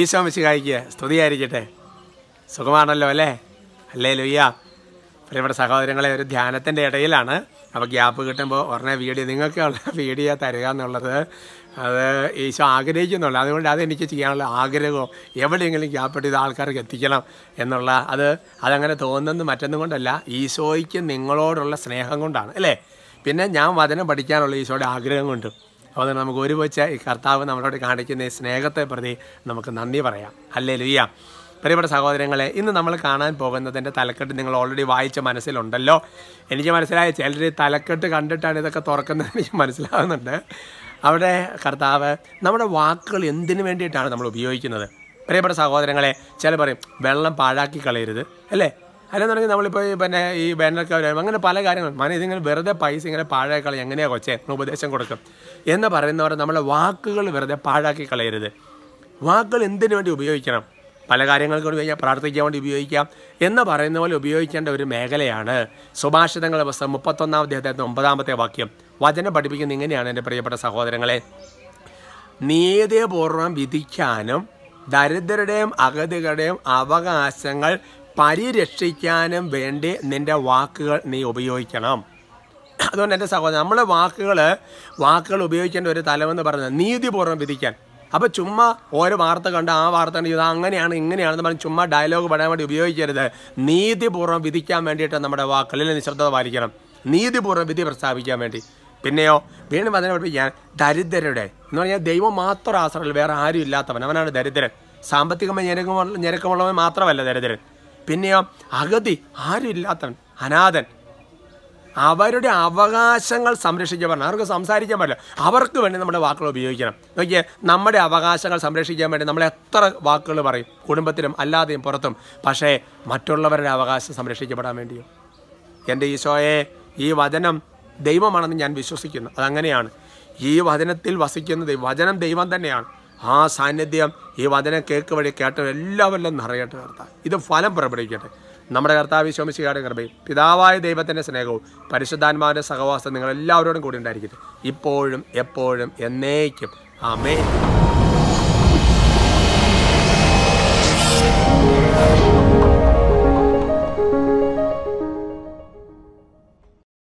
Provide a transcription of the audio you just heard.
ഈശോ മിശിഹായിക്ക് സ്തുതിയായിരിക്കട്ടെ സുഖമാണല്ലോ അല്ലേ അല്ലേ ലുയ്യ പ്രിയപ്പെട്ട സഹോദരങ്ങളെ ഒരു ധ്യാനത്തിൻ്റെ ഇടയിലാണ് അപ്പോൾ ഗ്യാപ്പ് കിട്ടുമ്പോൾ ഉടനെ വീഡിയോ നിങ്ങൾക്കുള്ള വീഡിയോ തരിക എന്നുള്ളത് അത് ഈശോ ആഗ്രഹിക്കുന്നുള്ളൂ അതുകൊണ്ട് അതെനിക്ക് ചെയ്യാനുള്ള ആഗ്രഹമോ എവിടെയെങ്കിലും ഗ്യാപ്പിട്ട് ഇത് ആൾക്കാർക്ക് എത്തിക്കണം എന്നുള്ള അത് അതങ്ങനെ തോന്നുന്നത് മറ്റൊന്നും കൊണ്ടല്ല ഈശോയ്ക്ക് നിങ്ങളോടുള്ള സ്നേഹം കൊണ്ടാണ് അല്ലേ പിന്നെ ഞാൻ വചനം പഠിക്കാനുള്ള ഈശോയുടെ ആഗ്രഹം കൊണ്ടും അതുകൊണ്ട് നമുക്ക് ഒരു വെച്ച ഈ കർത്താവ് നമ്മളോട് കാണിക്കുന്ന ഈ സ്നേഹത്തെ പ്രതി നമുക്ക് നന്ദി പറയാം അല്ലേ ലുയ്യ പ്രിയപ്പെട്ട സഹോദരങ്ങളെ ഇന്ന് നമ്മൾ കാണാൻ പോകുന്നതിൻ്റെ തലക്കെട്ട് നിങ്ങൾ ഓൾറെഡി വായിച്ച മനസ്സിലുണ്ടല്ലോ എനിക്ക് മനസ്സിലായ ചിലർ തലക്കെട്ട് കണ്ടിട്ടാണ് ഇതൊക്കെ തുറക്കുന്നത് എനിക്ക് മനസ്സിലാകുന്നുണ്ട് അവിടെ കർത്താവ് നമ്മുടെ വാക്കുകൾ എന്തിനു വേണ്ടിയിട്ടാണ് നമ്മൾ ഉപയോഗിക്കുന്നത് പ്രിയപ്പെട്ട സഹോദരങ്ങളെ ചില പറയും വെള്ളം പാഴാക്കി കളയരുത് അല്ലേ അല്ലെന്നുണ്ടെങ്കിൽ നമ്മളിപ്പോൾ പിന്നെ ഈ ബാനറൊക്കെ അങ്ങനെ പല കാര്യങ്ങളും മന ഇതിങ്ങനെ വെറുതെ പൈസ ഇങ്ങനെ പാഴായി കളയും എങ്ങനെയാണ് കൊച്ചേ ഉപദേശം കൊടുക്കും എന്ന് പറയുന്നവർ നമ്മളെ വാക്കുകൾ വെറുതെ പാഴാക്കി കളയരുത് വാക്കുകൾ എന്തിനു വേണ്ടി ഉപയോഗിക്കണം പല കാര്യങ്ങൾക്ക് വേണ്ടി ഉപയോഗിക്കാം പ്രാർത്ഥിക്കാൻ വേണ്ടി ഉപയോഗിക്കാം എന്ന് പറയുന്ന പോലെ ഉപയോഗിക്കേണ്ട ഒരു മേഖലയാണ് സുഭാഷിതങ്ങളുടെ പുസ്തകം മുപ്പത്തൊന്നാം അദ്ദേഹത്തിൻ്റെ ഒമ്പതാമത്തെ വാക്യം വചനം പഠിപ്പിക്കുന്ന ഇങ്ങനെയാണ് എൻ്റെ പ്രിയപ്പെട്ട സഹോദരങ്ങളെ നീതിപൂർവം വിധിക്കാനും ദരിദ്രരുടെയും അഗതികളുടെയും അവകാശങ്ങൾ പരിരക്ഷിക്കാനും വേണ്ടി നിൻ്റെ വാക്കുകൾ നീ ഉപയോഗിക്കണം അതുകൊണ്ട് എൻ്റെ സഹോദരൻ നമ്മളെ വാക്കുകൾ വാക്കുകൾ ഉപയോഗിക്കേണ്ട ഒരു തലമെന്ന് പറഞ്ഞാൽ നീതിപൂർവ്വം വിധിക്കാൻ അപ്പോൾ ചുമ്മാ ഓരോ വാർത്ത കണ്ട് ആ വാർത്ത കണ്ട് ഇത് അങ്ങനെയാണ് ഇങ്ങനെയാണെന്ന് പറഞ്ഞ് ചുമ്മാ ഡയലോഗ് പറയാൻ വേണ്ടി ഉപയോഗിക്കരുത് നീതിപൂർവ്വം വിധിക്കാൻ വേണ്ടിയിട്ട് നമ്മുടെ വാക്കുകളിൽ നിശബ്ദത പാലിക്കണം നീതിപൂർവ്വം വിധി പ്രസ്താവിക്കാൻ വേണ്ടി പിന്നെയോ വീണ്ടും അതിനെ പഠിപ്പിക്കാൻ ദരിദ്രരുടെ എന്ന് പറഞ്ഞാൽ ദൈവം മാത്രം ആശ്രയം വേറെ ആരും ഇല്ലാത്തവൻ അവനാണ് ദരിദ്രൻ സാമ്പത്തികമായി ഞെരുക്കമുള്ള ഞെരക്കമുള്ളവൻ മാത്രമല്ല ദരിദ്രൻ പിന്നെയോ അഗതി ആരുമില്ലാത്തവൻ അനാഥൻ അവരുടെ അവകാശങ്ങൾ പറഞ്ഞു അവർക്ക് സംസാരിക്കാൻ പറ്റില്ല അവർക്ക് വേണ്ടി നമ്മുടെ വാക്കുകൾ ഉപയോഗിക്കണം നോക്കിയേ നമ്മുടെ അവകാശങ്ങൾ സംരക്ഷിക്കാൻ വേണ്ടി നമ്മൾ എത്ര വാക്കുകൾ പറയും കുടുംബത്തിലും അല്ലാതെയും പുറത്തും പക്ഷേ മറ്റുള്ളവരുടെ അവകാശം സംരക്ഷിക്കപ്പെടാൻ വേണ്ടിയോ എൻ്റെ ഈശോയെ ഈ വചനം ദൈവമാണെന്ന് ഞാൻ വിശ്വസിക്കുന്നു അതങ്ങനെയാണ് ഈ വചനത്തിൽ വസിക്കുന്ന ദൈവം വചനം ദൈവം തന്നെയാണ് ആ സാന്നിധ്യം ഈ വചനം കേക്ക് വഴി കേട്ടവർ എല്ലാവരിലും നിറയട്ടെ കർത്താവ് ഇത് ഫലം പുറപ്പെടുവിക്കട്ടെ നമ്മുടെ കർത്താവ് ശോമിശികാരുടെ കൃപയും പിതാവായ ദൈവത്തിൻ്റെ സ്നേഹവും പരിശുദ്ധാത്മാവിൻ്റെ സഹവാസം എല്ലാവരോടും കൂടി ഉണ്ടായിരിക്കട്ടെ ഇപ്പോഴും എപ്പോഴും എന്നേക്കും ആമേ